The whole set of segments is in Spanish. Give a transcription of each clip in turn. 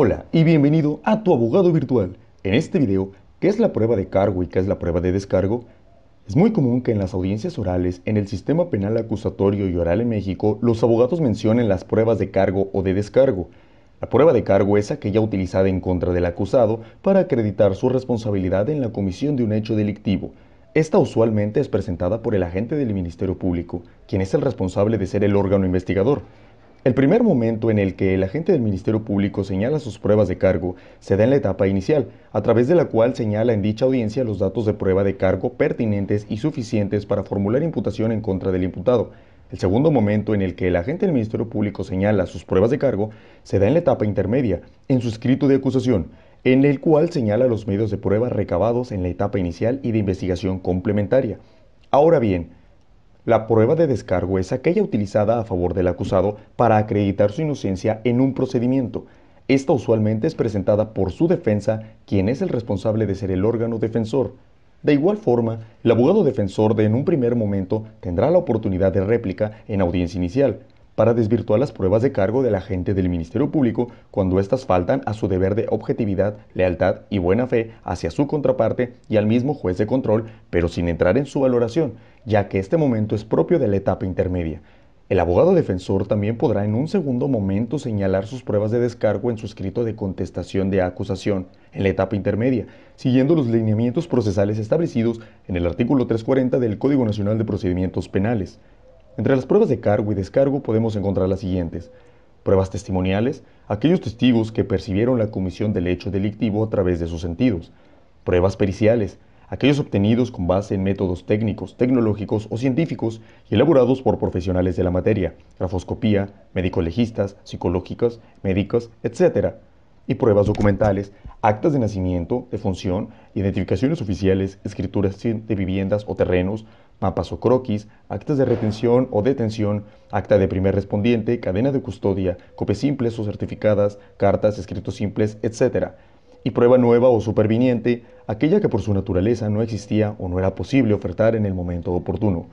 Hola y bienvenido a tu abogado virtual. En este video, ¿qué es la prueba de cargo y qué es la prueba de descargo? Es muy común que en las audiencias orales, en el sistema penal acusatorio y oral en México, los abogados mencionen las pruebas de cargo o de descargo. La prueba de cargo es aquella utilizada en contra del acusado para acreditar su responsabilidad en la comisión de un hecho delictivo. Esta usualmente es presentada por el agente del Ministerio Público, quien es el responsable de ser el órgano investigador. El primer momento en el que el agente del Ministerio Público señala sus pruebas de cargo se da en la etapa inicial, a través de la cual señala en dicha audiencia los datos de prueba de cargo pertinentes y suficientes para formular imputación en contra del imputado. El segundo momento en el que el agente del Ministerio Público señala sus pruebas de cargo se da en la etapa intermedia, en su escrito de acusación, en el cual señala los medios de prueba recabados en la etapa inicial y de investigación complementaria. Ahora bien, la prueba de descargo es aquella utilizada a favor del acusado para acreditar su inocencia en un procedimiento. Esta usualmente es presentada por su defensa, quien es el responsable de ser el órgano defensor. De igual forma, el abogado defensor de en un primer momento tendrá la oportunidad de réplica en audiencia inicial, para desvirtuar las pruebas de cargo de la gente del Ministerio Público cuando éstas faltan a su deber de objetividad, lealtad y buena fe hacia su contraparte y al mismo juez de control, pero sin entrar en su valoración, ya que este momento es propio de la etapa intermedia. El abogado defensor también podrá en un segundo momento señalar sus pruebas de descargo en su escrito de contestación de acusación, en la etapa intermedia, siguiendo los lineamientos procesales establecidos en el artículo 340 del Código Nacional de Procedimientos Penales. Entre las pruebas de cargo y descargo podemos encontrar las siguientes. Pruebas testimoniales, aquellos testigos que percibieron la comisión del hecho delictivo a través de sus sentidos. Pruebas periciales, aquellos obtenidos con base en métodos técnicos, tecnológicos o científicos y elaborados por profesionales de la materia, grafoscopía, médico-legistas, psicológicas, médicas, etc y pruebas documentales, actas de nacimiento, de función, identificaciones oficiales, escrituras de viviendas o terrenos, mapas o croquis, actas de retención o detención, acta de primer respondiente, cadena de custodia, copias simples o certificadas, cartas, escritos simples, etc. Y prueba nueva o superviniente, aquella que por su naturaleza no existía o no era posible ofertar en el momento oportuno.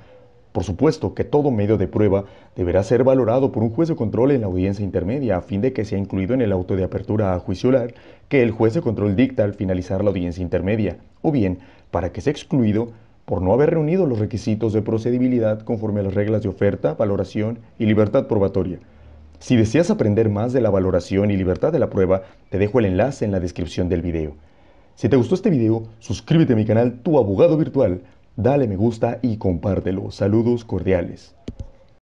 Por supuesto que todo medio de prueba deberá ser valorado por un juez de control en la audiencia intermedia a fin de que sea incluido en el auto de apertura a juiciolar que el juez de control dicta al finalizar la audiencia intermedia, o bien para que sea excluido por no haber reunido los requisitos de procedibilidad conforme a las reglas de oferta, valoración y libertad probatoria. Si deseas aprender más de la valoración y libertad de la prueba, te dejo el enlace en la descripción del video. Si te gustó este video, suscríbete a mi canal Tu Abogado Virtual dale me gusta y compártelo. Saludos cordiales.